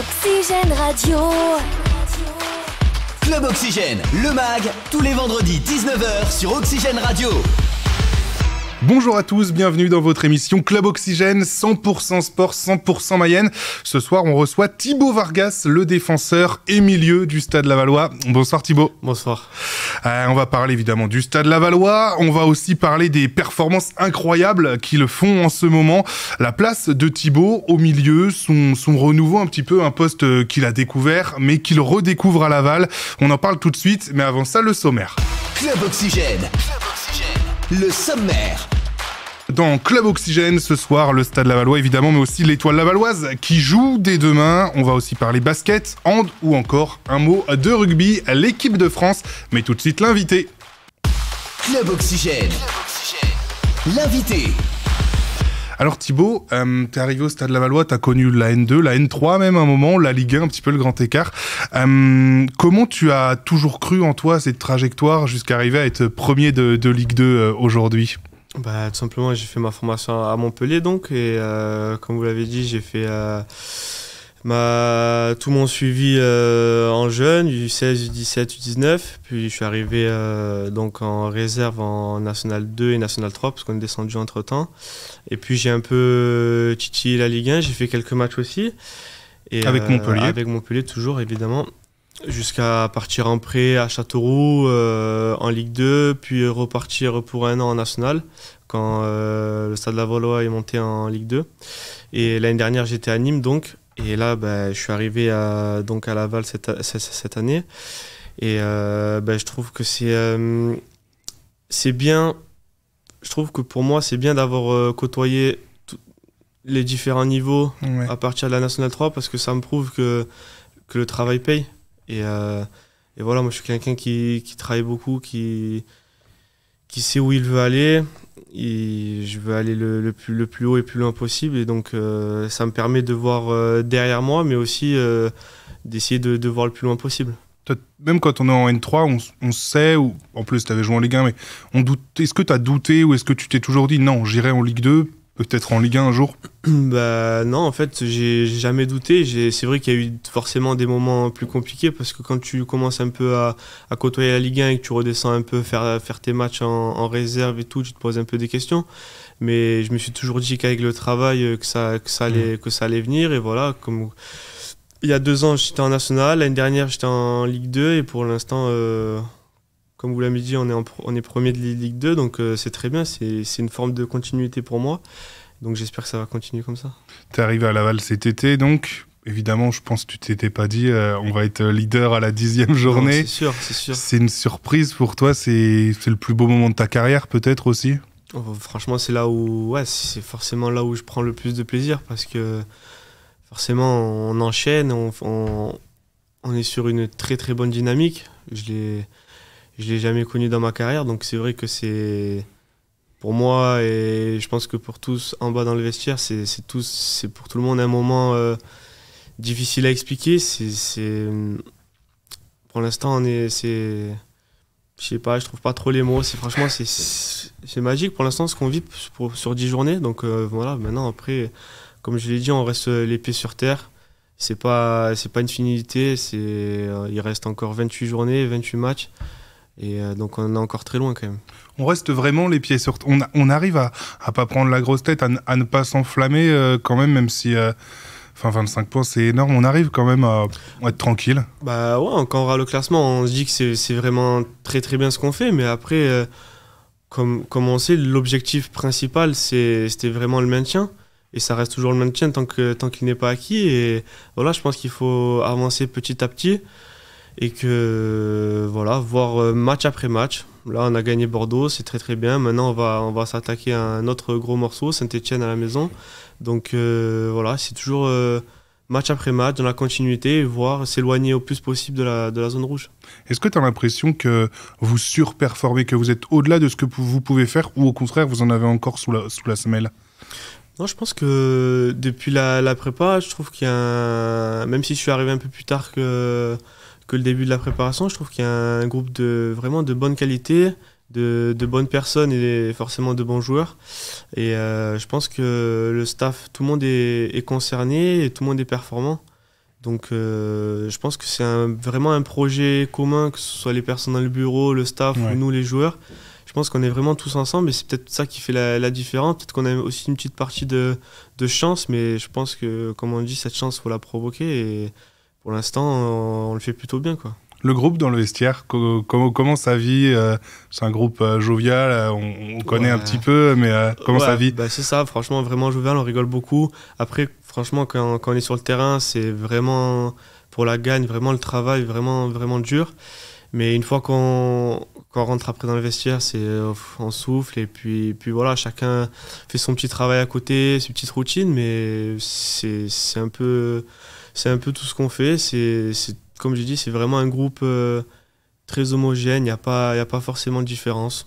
Oxygène Radio. Club Oxygène, le mag, tous les vendredis 19h sur Oxygène Radio. Bonjour à tous, bienvenue dans votre émission Club Oxygène, 100% sport, 100% Mayenne. Ce soir, on reçoit Thibaut Vargas, le défenseur et milieu du Stade Lavallois. Bonsoir Thibaut. Bonsoir. Euh, on va parler évidemment du Stade Lavallois, on va aussi parler des performances incroyables qu'il font en ce moment. La place de Thibaut au milieu, son, renouveau un petit peu, un poste euh, qu'il a découvert mais qu'il redécouvre à Laval. On en parle tout de suite, mais avant ça, le sommaire. Club Oxygène le sommaire. Dans Club Oxygène ce soir, le Stade Lavallois évidemment, mais aussi l'étoile lavalloise qui joue dès demain. On va aussi parler basket, hand ou encore un mot de rugby, l'équipe de France. Mais tout de suite l'invité. Club Oxygène. L'invité. Alors Thibaut, euh, tu es arrivé au Stade Lavallois, tu as connu la N2, la N3 même à un moment, la Ligue 1, un petit peu le grand écart. Euh, comment tu as toujours cru en toi cette trajectoire jusqu'à arriver à être premier de, Ligue 2 euh, aujourd'hui bah, tout simplement, j'ai fait ma formation à Montpellier, donc, et comme vous l'avez dit, j'ai fait, tout mon suivi euh, en jeune, du 16 du 17 du 19 Puis je suis arrivé euh, donc en réserve en National 2 et National 3 parce qu'on est descendu entre temps. Et puis j'ai un peu euh, titillé la Ligue 1, j'ai fait quelques matchs aussi. Et, avec Montpellier Avec Montpellier, toujours évidemment. Jusqu'à partir en prêt à Châteauroux, en Ligue 2, puis repartir pour un an en National quand le Stade La Lavallois est monté en Ligue 2. Et l'année dernière, j'étais à Nîmes donc. Et là, bah, je suis arrivé à, donc à Laval cette, année. Et euh, bah, je trouve que c'est euh, c'est bien. Je trouve que pour moi, c'est bien d'avoir euh, côtoyé les différents niveaux à partir de la National 3 parce que ça me prouve que, que le travail paye. Et, voilà, moi je suis quelqu'un qui, travaille beaucoup, qui, qui sait où il veut aller et je veux aller le, plus, haut et plus loin possible. Et donc, euh, ça me permet de voir euh, derrière moi, mais aussi euh, d'essayer de, de, voir le plus loin possible. Même quand on est en N3, on, sait, ou en plus, tu avais joué en Ligue 1, mais on doute, est-ce que tu as douté ou est-ce que tu t'es toujours dit non, j'irai en Ligue 2 peut-être en Ligue 1 un jour Bah non, en fait, j'ai jamais douté. C'est vrai qu'il y a eu forcément des moments plus compliqués parce que quand tu commences un peu à, côtoyer la Ligue 1 et que tu redescends un peu, faire, faire tes matchs en, réserve et tout, tu te poses un peu des questions. Mais je me suis toujours dit qu'avec le travail, euh, que ça, que, ça allait, mm. que ça allait venir. Et voilà, comme il y a deux ans, j'étais en National. L'année dernière, j'étais en Ligue 2. Et pour l'instant, euh, comme vous l'avez dit, on est, on est premier de Ligue 2, donc euh, c'est très bien, c'est une forme de continuité pour moi. Donc j'espère que ça va continuer comme ça. Tu es arrivé à Laval cet été, donc évidemment, je pense que tu t'étais pas dit, euh, on va être leader à la dixième journée. C'est sûr, c'est sûr. C'est une surprise pour toi, c'est le plus beau moment de ta carrière peut-être aussi oh, Franchement, c'est là où, ouais, c'est forcément là où je prends le plus de plaisir parce que forcément, on enchaîne, on, on est sur une très très bonne dynamique. Je l'ai je l'ai jamais connu dans ma carrière. Donc c'est vrai que c'est pour moi et je pense que pour tous en bas dans le vestiaire, c'est pour tout le monde un moment euh, difficile à expliquer. C'est pour l'instant on est, je sais pas, je trouve pas trop les mots. C'est franchement c'est magique pour l'instant ce qu'on vit sur 10 journées. Donc euh, voilà, maintenant après, comme je l'ai dit, on reste euh, l'épée sur terre c'est pas pas une finalité il reste encore 28 journées 28 matchs et euh, donc on est encore très loin quand même. On reste vraiment les pieds sur... On, on arrive à, ne pas prendre la grosse tête, à, ne pas s'enflammer euh, quand même, même si... Euh, enfin, 25 points, c'est énorme. On arrive quand même à, être tranquille. Bah ouais, quand on aura le classement, on se dit que c'est vraiment très très bien ce qu'on fait. Mais après, comme, on sait, l'objectif principal, c'était vraiment le maintien et ça reste toujours le maintien tant qu'il n'est pas acquis et voilà je pense qu'il faut avancer petit à petit et que voilà, voir euh, match après match. Là, on a gagné Bordeaux, c'est très très bien. Maintenant, on va, on va s'attaquer à un autre gros morceau, Saint-Etienne à la maison. Donc euh, voilà, c'est toujours euh, match après match, dans la continuité, Voir s'éloigner au plus possible de la, de la zone rouge. Est-ce que tu as l'impression que vous surperformez, que vous êtes au-delà de ce que vous pouvez faire, ou au contraire, vous en avez encore sous la, sous la semelle non, je pense que depuis la, la prépa, je trouve qu'il y a un... Même si je suis arrivé un peu plus tard que, que le début de la préparation. Je trouve qu'il y a un groupe de vraiment de bonne qualité, de, bonnes personnes et forcément de bons joueurs. Et euh, je pense que le staff, tout le monde est, concerné et tout le monde est performant. Donc euh, je pense que c'est vraiment un projet commun, que ce soit les personnes dans le bureau, le staff ou nous les joueurs. Je pense qu'on est vraiment tous ensemble et c'est peut-être ça qui fait la, différence. Peut-être qu'on a aussi une petite partie de, de, chance, mais je pense que, comme on dit, cette chance, il faut la provoquer. Et pour l'instant, on, le fait plutôt bien. quoi. Le groupe dans le vestiaire, comment, ça vit euh, C'est un groupe euh, jovial, euh, on, connaît un petit peu, mais comment ça vit bah C'est ça, franchement, vraiment jovial, on rigole beaucoup. Après, franchement, quand, on est sur le terrain, c'est vraiment pour la gagne, vraiment le travail, vraiment, vraiment dur. Mais une fois qu'on rentre après dans le vestiaire, c'est on souffle et puis, puis voilà, chacun fait son petit travail à côté, ses petites routines, mais c'est un peu c'est un peu tout ce qu'on fait. C'est, comme je dis, c'est vraiment un groupe euh, très homogène. Il n'y a, pas, a pas forcément de différence.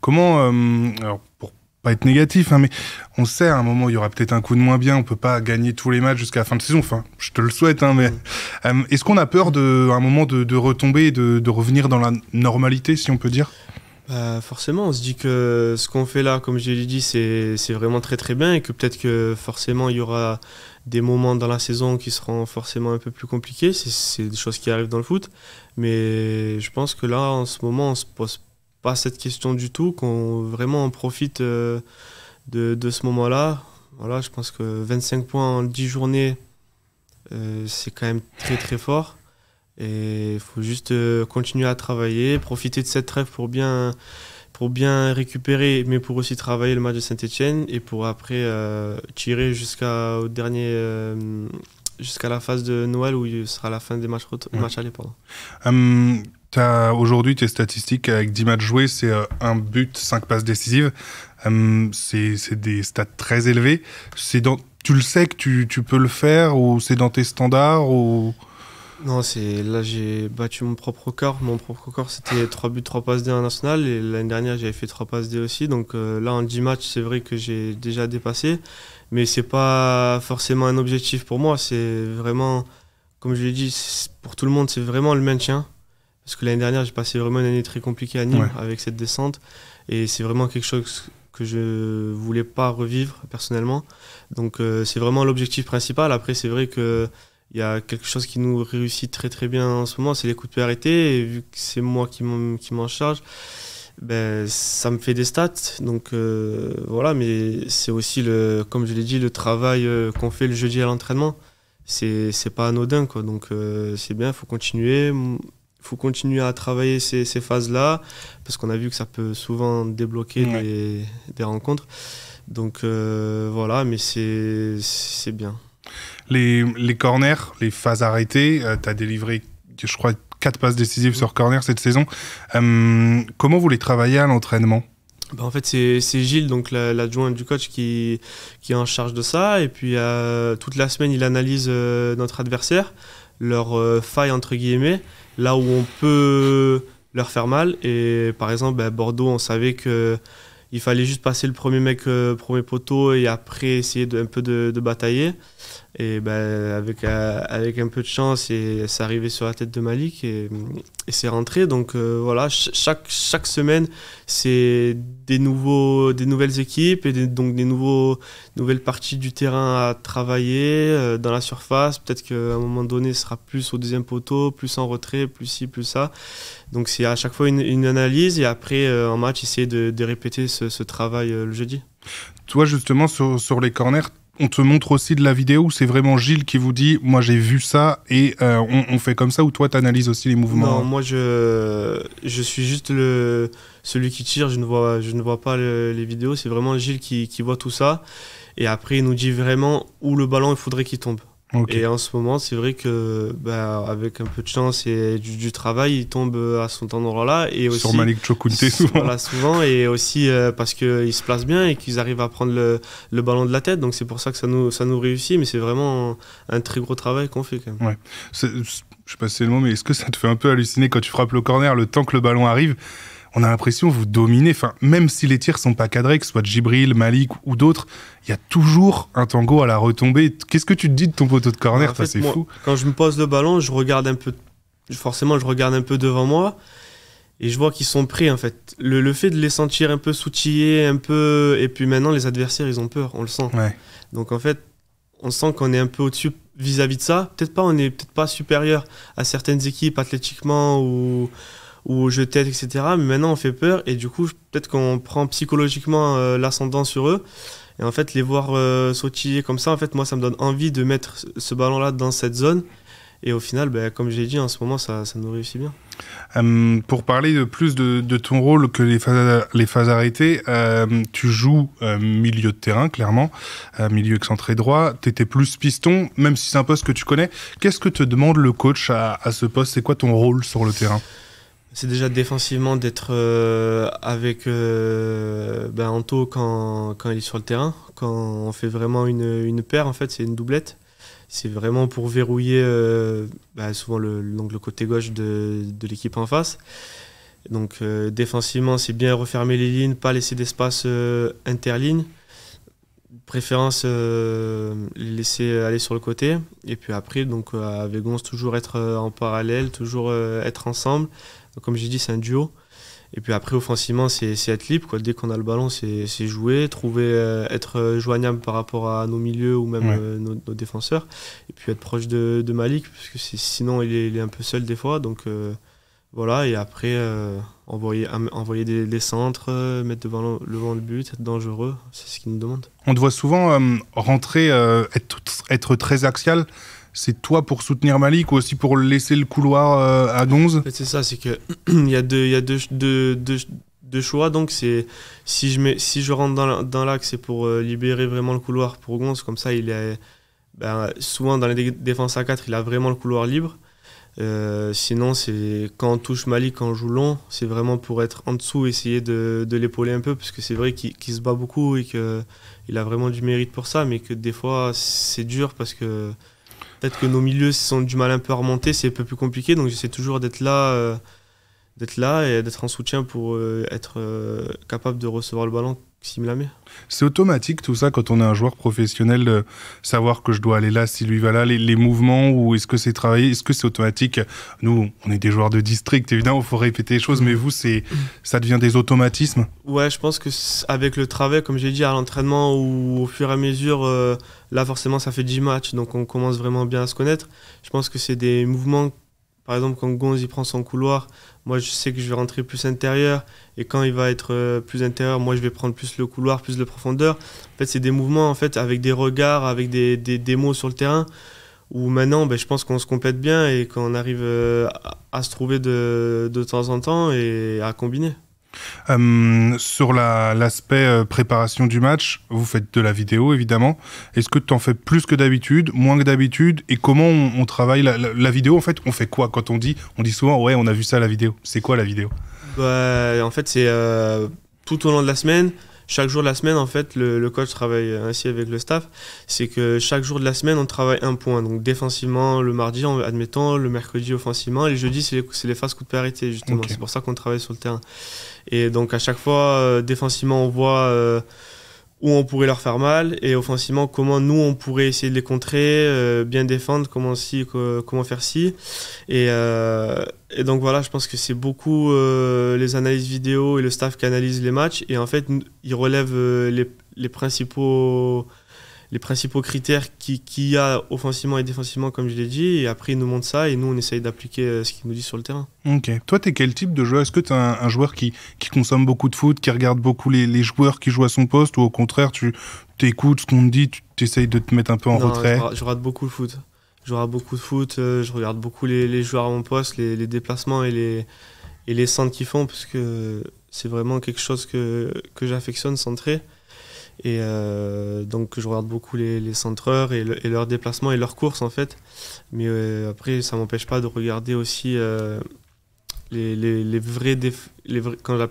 Comment, euh, alors pour pas être négatif, hein, mais on sait à un moment il y aura peut-être un coup de moins bien. On peut pas gagner tous les matchs jusqu'à la fin de saison. Enfin, je te le souhaite, hein, mais euh, est-ce qu'on a peur de, un moment de, retomber, de, de revenir dans la normalité, si on peut dire bah, forcément, on se dit que ce qu'on fait là, comme je l'ai dit, c'est vraiment très très bien et que peut-être que forcément il y aura des moments dans la saison qui seront forcément un peu plus compliqués. C'est des choses qui arrivent dans le foot. Mais je pense que là, en ce moment, on se pose pas cette question du tout, qu'on vraiment en profite euh, de, ce moment-là. je pense que 25 points en 10 journées, euh, c'est quand même très très fort. Et il faut juste euh, continuer à travailler, profiter de cette trêve pour bien, pour bien récupérer, mais pour aussi travailler le match de Saint-Etienne et pour après euh, tirer au dernier. Euh, jusqu'à la phase de Noël où il sera la fin des matchs, allés. matchs hum, aller. Aujourd'hui, tes statistiques avec 10 matchs joués, c'est un but, 5 passes décisives. Hum, c'est des stats très élevés. Dans, tu le sais que tu, tu peux le faire ou c'est dans tes standards ou... Non, c'est là j'ai battu mon propre corps. Mon propre corps, c'était 3 buts, 3 passes D en national. Et l'année dernière, j'avais fait 3 passes D aussi. Donc euh, là, en 10 matchs, c'est vrai que j'ai déjà dépassé. Mais c'est pas forcément un objectif pour moi. C'est vraiment, comme je l'ai dit, pour tout le monde, c'est vraiment le maintien. Parce que l'année dernière, j'ai passé vraiment une année très compliquée à Nîmes avec cette descente. Et c'est vraiment quelque chose que je voulais pas revivre personnellement. Donc euh, c'est vraiment l'objectif principal. Après, c'est vrai que il y a quelque chose qui nous réussit très très bien en ce moment, c'est les coups de pied arrêtés. Et vu que c'est moi qui m'en charge, ben, ça me fait des stats. Donc euh, voilà, mais c'est aussi, le, comme je l'ai dit, le travail euh, qu'on fait le jeudi à l'entraînement. C'est pas anodin, quoi. Donc euh, c'est bien, il faut continuer. faut continuer à travailler ces, phases-là, parce qu'on a vu que ça peut souvent débloquer des, rencontres. Donc voilà, mais c'est bien les, corners, les phases arrêtées, euh, tu as délivré, je crois, quatre passes décisives sur corner cette saison. Euh, comment vous les travaillez à l'entraînement bah, en fait, c'est Gilles, donc l'adjoint du coach, qui, qui est en charge de ça. Et puis, euh, toute la semaine, il analyse notre adversaire, leur faille, entre guillemets, là où on peut leur faire mal. Et par exemple, à bah, Bordeaux, on savait que il fallait juste passer le premier mec, euh, premier poteau, et après essayer de, un peu de, batailler. Et ben, avec, euh, avec un peu de chance, et c'est arrivé sur la tête de Malik et, c'est rentré. Donc euh, voilà, chaque, chaque semaine, c'est des, des nouvelles équipes et donc des nouveaux, nouvelles parties du terrain à travailler dans la surface. Peut-être qu'à un moment donné, ce sera plus au deuxième poteau, plus en retrait, plus ci, plus ça. Donc c'est à chaque fois une, analyse et après en euh, match essayer de, répéter ce, travail euh, le jeudi. Toi justement sur, les corners, on te montre aussi de la vidéo ou c'est vraiment Gilles qui vous dit moi j'ai vu ça et euh, on, fait comme ça ou toi tu analyses aussi les mouvements Non, hein moi je, je suis juste le, celui qui tire, je ne vois, je ne vois pas les vidéos, c'est vraiment Gilles qui voit tout ça et après il nous dit vraiment où le ballon il faudrait qu'il tombe. Et en ce moment, c'est vrai que, bah, avec un peu de chance et du, travail, il tombe euh, à son endroit là. Et aussi, Sur Malik Chokunte, souvent. Et aussi euh, parce parce il se place bien et qu'ils arrivent à prendre le, ballon de la tête. Donc c'est pour ça que ça nous, ça nous réussit. Mais c'est vraiment un, très gros travail qu'on fait quand même. Ouais. je sais pas si c'est le mot, mais est-ce que ça te fait un peu halluciner quand tu frappes le corner, le temps que le ballon arrive on a l'impression vous dominez. Enfin, même si les tirs sont pas cadrés, que ce soit Djibril, Malik ou d'autres, il y a toujours un tango à la retombée. Qu'est-ce que tu te dis de ton poteau de corner bah, en C'est fou. Quand je me pose le ballon, je regarde un peu. Forcément, je regarde un peu devant moi et je vois qu'ils sont pris en fait. Le, fait de les sentir un peu soutillés, un peu. Et puis maintenant, les adversaires, ils ont peur, on le sent. Donc en fait, on sent qu'on est un peu au-dessus vis-à-vis de ça. Peut-être pas, on est peut-être pas supérieur à certaines équipes athlétiquement ou ou au jeu tête, etc. Mais maintenant, on fait peur et du coup, peut-être qu'on prend psychologiquement euh, l'ascendant sur eux. Et en fait, les voir euh, sautiller comme ça, en fait, moi, ça me donne envie de mettre ce ballon-là dans cette zone. Et au final, ben, comme j'ai dit, en ce moment, ça, ça nous réussit bien. Euh, pour parler de plus de, ton rôle que les phases, les phases arrêtées, tu joues milieu de terrain, clairement, milieu excentré droit. Tu étais plus piston, même si c'est un poste que tu connais. Qu'est-ce que te demande le coach à ce poste C'est quoi ton rôle sur le terrain c'est déjà défensivement d'être euh, avec euh, ben, Anto quand, il est sur le terrain. Quand on fait vraiment une, paire, en fait, c'est une doublette. C'est vraiment pour verrouiller euh, ben, souvent le, donc côté gauche de, l'équipe en face. Donc défensivement, c'est bien refermer les lignes, pas laisser d'espace interligne. Préférence laisser aller sur le côté. Et puis après, donc avec Gons, toujours être en parallèle, toujours être ensemble comme j'ai dit, c'est un duo. Et puis après, offensivement, c'est être libre. Quoi. Dès qu'on a le ballon, c'est jouer, trouver, euh, être euh, joignable par rapport à nos milieux ou même euh, nos, défenseurs. Et puis être proche de, Malik, parce que sinon, il est, un peu seul des fois. Donc voilà, et après, envoyer, envoyer des, centres, mettre devant le, le but, être dangereux, c'est ce qu'il nous demande. On te voit souvent rentrer, être, être très axial c'est toi pour soutenir Malik ou aussi pour laisser le couloir euh, à Gonze C'est ça, c'est que il y a deux, y a deux, choix. Donc c'est si je mets, si je rentre dans l'axe, c'est pour euh, libérer vraiment le couloir pour Gonze. Comme ça, il est ben, souvent dans les défenses à 4, il a vraiment le couloir libre. Euh, sinon, c'est quand on touche Malik en joue long, c'est vraiment pour être en dessous, essayer de, de l'épauler un peu, parce que c'est vrai qu'il se bat beaucoup et qu'il a vraiment du mérite pour ça, mais que des fois c'est dur parce que Peut-être que nos milieux sont du mal un peu à remonter, c'est un peu plus compliqué. Donc j'essaie toujours d'être là, euh, d'être là et d'être en soutien pour euh, être euh, capable de recevoir le ballon c'est automatique tout ça quand on est un joueur professionnel, de savoir que je dois aller là, s'il lui va là, les, mouvements, ou est-ce que c'est travaillé, est-ce que c'est automatique Nous, on est des joueurs de district, évidemment, il faut répéter les choses, mais vous, c'est ça devient des automatismes Ouais, je pense que avec le travail, comme j'ai dit, à l'entraînement, ou au fur et à mesure, euh, là, forcément, ça fait 10 matchs, donc on commence vraiment bien à se connaître. Je pense que c'est des mouvements, par exemple, quand Gonz y prend son couloir, moi, je sais que je vais rentrer plus intérieur. Et quand il va être euh, plus intérieur, moi, je vais prendre plus le couloir, plus la profondeur. En fait, c'est des mouvements en fait, avec des regards, avec des, des, mots sur le terrain. Où maintenant, ben, je pense qu'on se complète bien et qu'on arrive euh, à, se trouver de temps en temps et à combiner. Euh, sur l'aspect euh, préparation du match, vous faites de la vidéo évidemment. Est-ce que tu en fais plus que d'habitude, moins que d'habitude Et comment on, travaille la, vidéo En fait, on fait quoi quand on dit On dit souvent ouais, on a vu ça la vidéo. C'est quoi la vidéo bah, En fait, c'est euh, tout au long de la semaine. Chaque jour de la semaine, en fait, le, coach travaille ainsi avec le staff. C'est que chaque jour de la semaine, on travaille un point. Donc défensivement le mardi, admettons, le mercredi offensivement. Et le jeudi, c'est les, phases coup de parité, justement. C'est pour ça qu'on travaille sur le terrain. Et donc à chaque fois, euh, défensivement, on voit euh, où on pourrait leur faire mal et offensivement comment nous on pourrait essayer de les contrer, euh, bien défendre, comment si, comment faire si. Et, donc voilà, je pense que c'est beaucoup les analyses vidéo et le staff qui analysent les matchs et en fait ils relèvent les, les principaux les principaux critères qu'il qui y a offensivement et défensivement, comme je l'ai dit, et après, ils nous montre ça, et nous, on essaye d'appliquer euh, ce qu'ils nous dit sur le terrain. Ok. Toi, tu es quel type de joueur Est-ce que tu un, un, joueur qui, qui consomme beaucoup de foot, qui regarde beaucoup les, les joueurs qui jouent à son poste, ou au contraire, tu t'écoutes ce qu'on te dit, tu essayes de te mettre un peu en retrait je, je rate beaucoup le foot je regarde beaucoup de foot, euh, je regarde beaucoup les, les joueurs à mon poste, les, les, déplacements et les, et les centres qu'ils font, parce que c'est vraiment quelque chose que, que j'affectionne, centré. Et euh, donc, je regarde beaucoup les, les centreurs et, leurs déplacements et leurs courses, en fait. Mais euh, après, ça m'empêche pas de regarder aussi euh, les, les, les, vrais,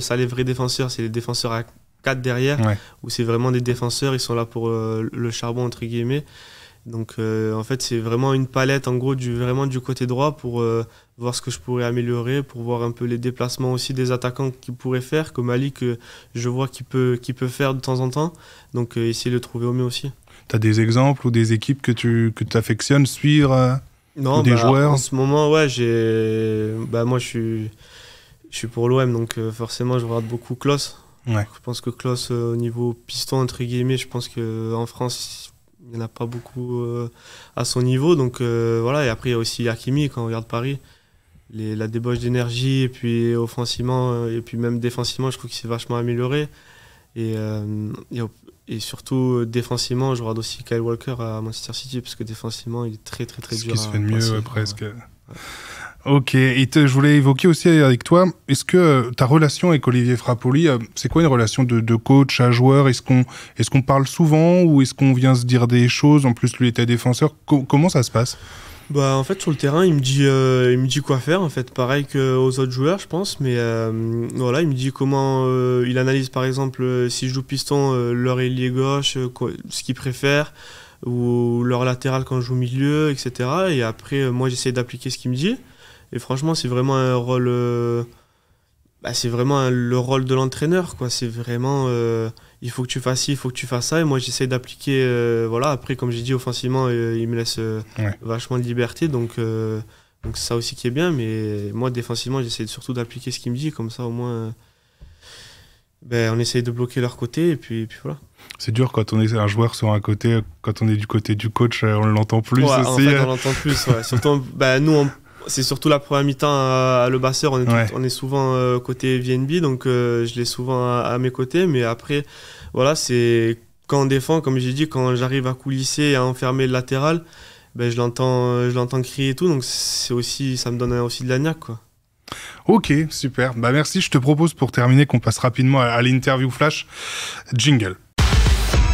ça les vrais défenseurs, c'est les défenseurs à 4 derrière, où c'est vraiment des défenseurs, ils sont là pour le charbon, entre guillemets. Donc euh, en fait, c'est vraiment une palette en gros du vraiment du côté droit pour euh, voir ce que je pourrais améliorer, pour voir un peu les déplacements aussi des attaquants qu'ils pourraient faire, comme Ali que je vois qu'il peut qui peut faire de temps en temps. Donc euh, essayer de trouver au mieux aussi. Tu as des exemples ou des équipes que tu que affectionnes suivre non, des bah, joueurs En ce moment, ouais, j'ai bah moi je suis je suis pour l'OM donc forcément je regarde beaucoup Klos. Ouais. Je pense que Klos au niveau piston entre guillemets, je pense que en France il n'y en a pas beaucoup euh, à son niveau. Donc euh, voilà, et après il y a aussi Hakimi quand on regarde Paris. Les, la débauche d'énergie, et puis offensivement, euh, et puis même défensivement, je trouve qu'il s'est vachement amélioré. Et, surtout défensivement, je regarde aussi Kyle Walker à Manchester City, parce que défensivement, il est très très très dur. Ce qui se fait de mieux, presque. Ok, et je voulais évoquer aussi avec toi, est-ce que euh, ta relation avec Olivier Frappoli, euh, c'est quoi une relation de, coach à joueur Est-ce qu'on est qu'on parle souvent ou est-ce qu'on vient se dire des choses En plus, lui était défenseur, comment ça se passe bah en fait sur le terrain il me dit euh, il me dit quoi faire en fait pareil qu'aux autres joueurs je pense mais voilà il me dit comment il analyse par exemple si je joue piston leur ailier gauche ce qu'il préfère ou leur latéral quand je joue milieu etc et après moi j'essaie d'appliquer ce qu'il me dit et franchement, c'est vraiment un rôle. Euh, bah, c'est vraiment le rôle de l'entraîneur, quoi. C'est vraiment. Euh, il faut que tu fasses ci, il faut que tu fasses ça. Et moi, j'essaie d'appliquer. Euh, voilà, après, comme j'ai dit, offensivement, il me laisse vachement de liberté. Donc, donc, ça aussi qui est bien. Mais moi, défensivement, j'essaie surtout d'appliquer ce qu'il me dit. Comme ça, au moins. Ben, on essaye de bloquer leur côté et puis, voilà. C'est dur quand on est un joueur sur un côté, quand on est du côté du coach, on l'entend plus aussi. on l'entend plus, Surtout, ben, nous, on, c'est surtout la première mi-temps à, Le Basseur. On est, souvent euh, côté VNB, donc euh, je l'ai souvent à, mes côtés. Mais après, voilà, c'est quand on défend, comme j'ai dit, quand j'arrive à coulisser et à enfermer le latéral, ben, je l'entends je l'entends crier et tout. Donc c'est aussi, ça me donne aussi de la niaque, quoi. Ok, super. Bah merci. Je te propose pour terminer qu'on passe rapidement à l'interview flash. Jingle.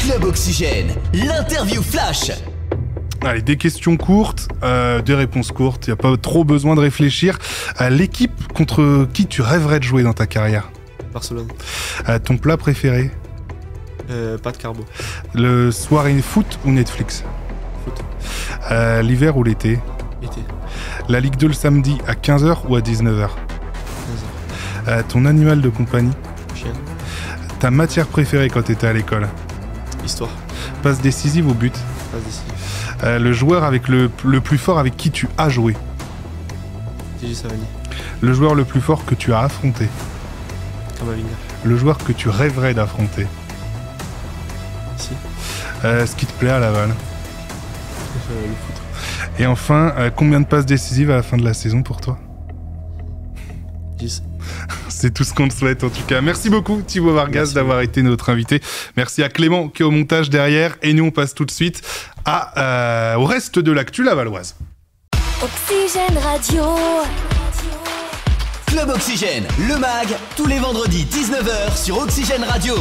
Club Oxygène, l'interview flash. Allez, des questions courtes, euh, des réponses courtes. Il n'y a pas trop besoin de réfléchir. Euh, l'équipe contre qui tu rêverais de jouer dans ta carrière Barcelone. Euh, ton plat préféré Pas de carbo. Le soirée foot ou Netflix Foot. L'hiver ou l'été Été. La Ligue 2 le samedi à 15h ou à 19h 15h. ton animal de compagnie Chien. Ta matière préférée quand tu étais à l'école Histoire. Passe décisive ou but euh, le joueur avec le, plus fort avec qui tu as joué. Le joueur le plus fort que tu as affronté. Le joueur que tu rêverais d'affronter. Si. Euh, ce qui te plaît à Laval. Euh, le foutre. Et enfin, combien de passes décisives à la fin de la saison pour toi 10. C'est tout ce qu'on souhaite en tout cas. Merci beaucoup Thibaut Vargas d'avoir été notre invité. Merci à Clément qui est au montage derrière. Et nous on passe tout de suite à, euh, au reste de l'actu la Valoise. Oxygène Radio. Club Oxygène, le mag, tous les vendredis 19h sur Oxygène Radio.